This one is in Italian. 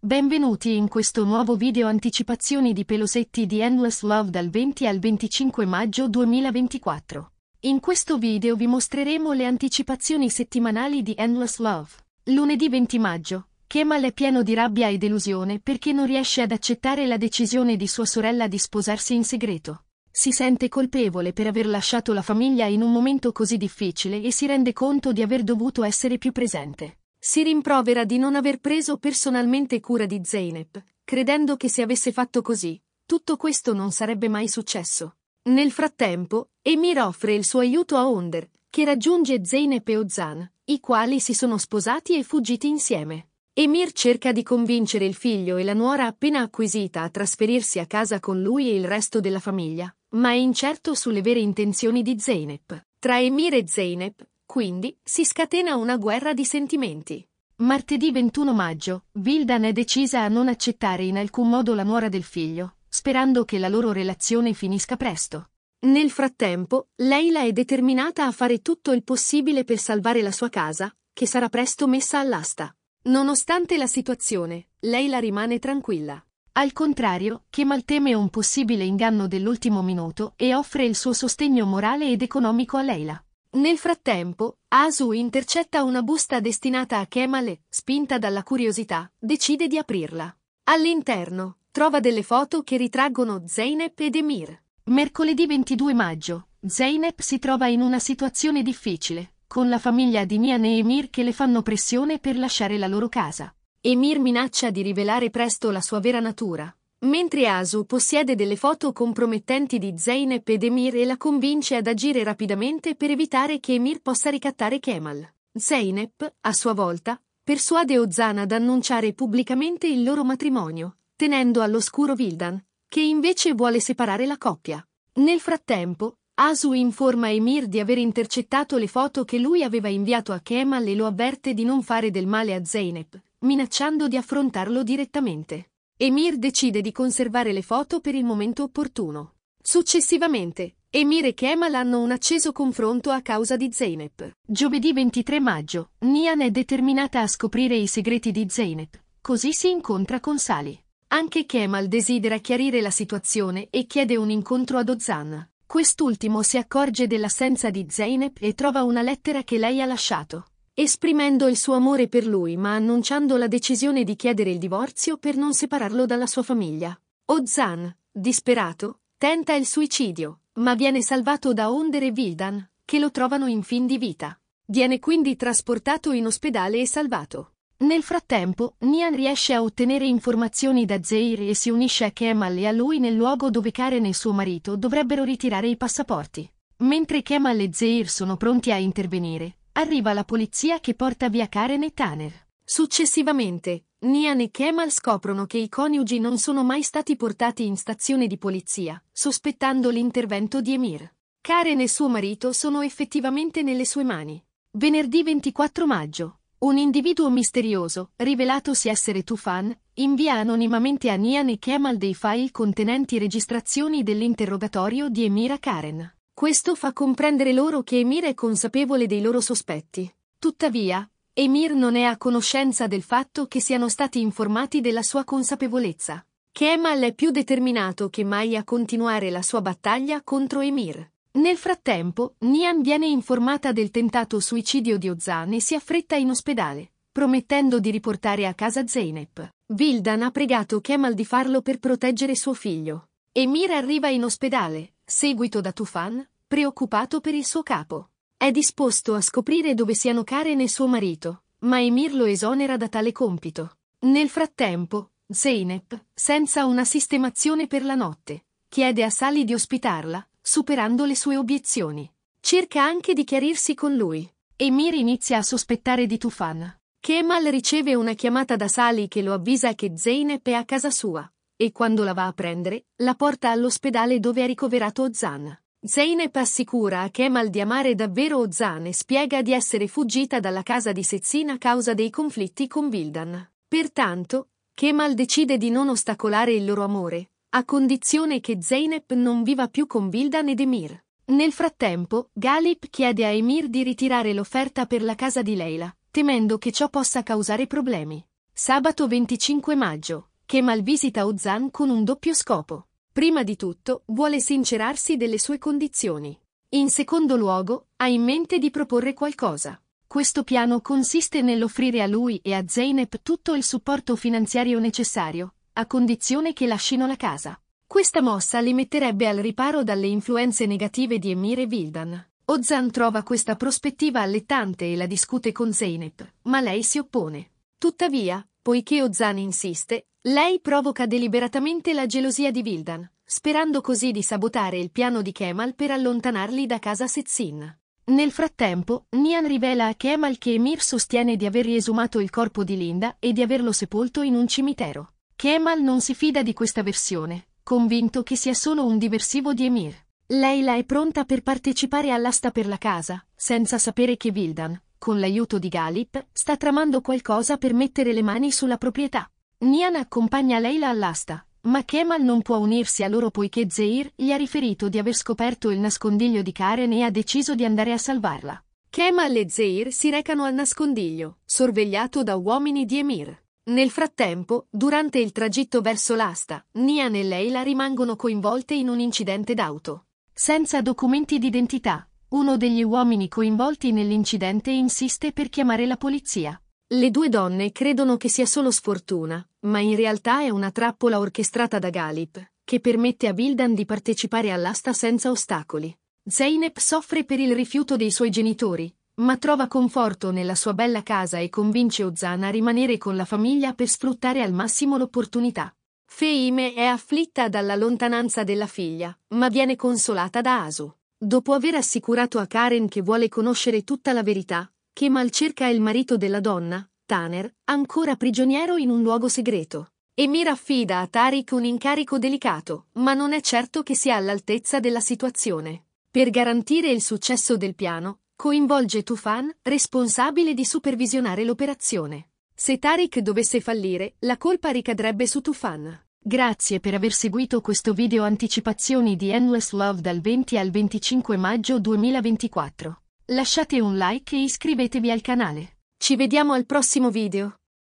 Benvenuti in questo nuovo video anticipazioni di Pelosetti di Endless Love dal 20 al 25 maggio 2024. In questo video vi mostreremo le anticipazioni settimanali di Endless Love. Lunedì 20 maggio, Kemal è pieno di rabbia e delusione perché non riesce ad accettare la decisione di sua sorella di sposarsi in segreto. Si sente colpevole per aver lasciato la famiglia in un momento così difficile e si rende conto di aver dovuto essere più presente. Si rimprovera di non aver preso personalmente cura di Zeynep, credendo che se avesse fatto così, tutto questo non sarebbe mai successo. Nel frattempo, Emir offre il suo aiuto a Onder, che raggiunge Zeynep e Ozan, i quali si sono sposati e fuggiti insieme. Emir cerca di convincere il figlio e la nuora appena acquisita a trasferirsi a casa con lui e il resto della famiglia, ma è incerto sulle vere intenzioni di Zeynep. Tra Emir e Zeynep quindi, si scatena una guerra di sentimenti. Martedì 21 maggio, Vildan è decisa a non accettare in alcun modo la nuora del figlio, sperando che la loro relazione finisca presto. Nel frattempo, Leila è determinata a fare tutto il possibile per salvare la sua casa, che sarà presto messa all'asta. Nonostante la situazione, Leila rimane tranquilla. Al contrario, Kemal teme un possibile inganno dell'ultimo minuto e offre il suo sostegno morale ed economico a Leila. Nel frattempo, Asu intercetta una busta destinata a Kemale, spinta dalla curiosità, decide di aprirla. All'interno, trova delle foto che ritraggono Zeynep ed Emir. Mercoledì 22 maggio, Zeynep si trova in una situazione difficile, con la famiglia di Mian e Emir che le fanno pressione per lasciare la loro casa. Emir minaccia di rivelare presto la sua vera natura, Mentre Asu possiede delle foto compromettenti di Zeynep ed Emir e la convince ad agire rapidamente per evitare che Emir possa ricattare Kemal. Zeynep, a sua volta, persuade Ozana ad annunciare pubblicamente il loro matrimonio, tenendo all'oscuro Vildan, che invece vuole separare la coppia. Nel frattempo, Asu informa Emir di aver intercettato le foto che lui aveva inviato a Kemal e lo avverte di non fare del male a Zeynep, minacciando di affrontarlo direttamente. Emir decide di conservare le foto per il momento opportuno. Successivamente, Emir e Kemal hanno un acceso confronto a causa di Zeynep. Giovedì 23 maggio, Nian è determinata a scoprire i segreti di Zeynep, così si incontra con Sali. Anche Kemal desidera chiarire la situazione e chiede un incontro ad Ozan. Quest'ultimo si accorge dell'assenza di Zeynep e trova una lettera che lei ha lasciato esprimendo il suo amore per lui ma annunciando la decisione di chiedere il divorzio per non separarlo dalla sua famiglia. Ozan, disperato, tenta il suicidio, ma viene salvato da Onder e Vildan, che lo trovano in fin di vita. Viene quindi trasportato in ospedale e salvato. Nel frattempo, Nian riesce a ottenere informazioni da Zeir e si unisce a Kemal e a lui nel luogo dove Karen e suo marito dovrebbero ritirare i passaporti. Mentre Kemal e Zeir sono pronti a intervenire, arriva la polizia che porta via Karen e Tanner. Successivamente, Nian e Kemal scoprono che i coniugi non sono mai stati portati in stazione di polizia, sospettando l'intervento di Emir. Karen e suo marito sono effettivamente nelle sue mani. Venerdì 24 maggio, un individuo misterioso, rivelatosi essere Tufan, invia anonimamente a Nian e Kemal dei file contenenti registrazioni dell'interrogatorio di Emira Karen. Questo fa comprendere loro che Emir è consapevole dei loro sospetti. Tuttavia, Emir non è a conoscenza del fatto che siano stati informati della sua consapevolezza. Kemal è più determinato che mai a continuare la sua battaglia contro Emir. Nel frattempo, Nian viene informata del tentato suicidio di Ozan e si affretta in ospedale, promettendo di riportare a casa Zeynep. Vildan ha pregato Kemal di farlo per proteggere suo figlio. Emir arriva in ospedale, seguito da Tufan, preoccupato per il suo capo. È disposto a scoprire dove siano Karen e suo marito, ma Emir lo esonera da tale compito. Nel frattempo, Zeynep, senza una sistemazione per la notte, chiede a Sally di ospitarla, superando le sue obiezioni. Cerca anche di chiarirsi con lui. Emir inizia a sospettare di Tufan. Kemal riceve una chiamata da Sally che lo avvisa che Zeynep è a casa sua e quando la va a prendere, la porta all'ospedale dove è ricoverato Ozan. Zeynep assicura che è mal di amare davvero Ozan e spiega di essere fuggita dalla casa di Sezzina a causa dei conflitti con Vildan. Pertanto, Kemal decide di non ostacolare il loro amore, a condizione che Zeynep non viva più con Vildan ed Emir. Nel frattempo, Galip chiede a Emir di ritirare l'offerta per la casa di Leila, temendo che ciò possa causare problemi. Sabato 25 maggio che malvisita Ozan con un doppio scopo. Prima di tutto, vuole sincerarsi delle sue condizioni. In secondo luogo, ha in mente di proporre qualcosa. Questo piano consiste nell'offrire a lui e a Zeynep tutto il supporto finanziario necessario, a condizione che lasciano la casa. Questa mossa li metterebbe al riparo dalle influenze negative di Emir e Vildan. Ozan trova questa prospettiva allettante e la discute con Zeynep, ma lei si oppone. Tuttavia, Poiché Ozan insiste, lei provoca deliberatamente la gelosia di Vildan, sperando così di sabotare il piano di Kemal per allontanarli da casa Setsin. Nel frattempo, Nian rivela a Kemal che Emir sostiene di aver riesumato il corpo di Linda e di averlo sepolto in un cimitero. Kemal non si fida di questa versione, convinto che sia solo un diversivo di Emir. Leila è pronta per partecipare all'asta per la casa, senza sapere che Vildan, con l'aiuto di Galip, sta tramando qualcosa per mettere le mani sulla proprietà. Nian accompagna Leila all'asta, ma Kemal non può unirsi a loro poiché Zeir gli ha riferito di aver scoperto il nascondiglio di Karen e ha deciso di andare a salvarla. Kemal e Zeir si recano al nascondiglio, sorvegliato da uomini di Emir. Nel frattempo, durante il tragitto verso l'asta, Nian e Leila rimangono coinvolte in un incidente d'auto. Senza documenti d'identità, uno degli uomini coinvolti nell'incidente insiste per chiamare la polizia. Le due donne credono che sia solo sfortuna, ma in realtà è una trappola orchestrata da Galip, che permette a Bildan di partecipare all'asta senza ostacoli. Zeynep soffre per il rifiuto dei suoi genitori, ma trova conforto nella sua bella casa e convince Ozana a rimanere con la famiglia per sfruttare al massimo l'opportunità. Feime è afflitta dalla lontananza della figlia, ma viene consolata da Asu. Dopo aver assicurato a Karen che vuole conoscere tutta la verità, Kemal cerca il marito della donna, Tanner, ancora prigioniero in un luogo segreto. Emir affida a Tariq un incarico delicato, ma non è certo che sia all'altezza della situazione. Per garantire il successo del piano, coinvolge Tufan, responsabile di supervisionare l'operazione. Se Tariq dovesse fallire, la colpa ricadrebbe su Tufan. Grazie per aver seguito questo video anticipazioni di Endless Love dal 20 al 25 maggio 2024. Lasciate un like e iscrivetevi al canale. Ci vediamo al prossimo video.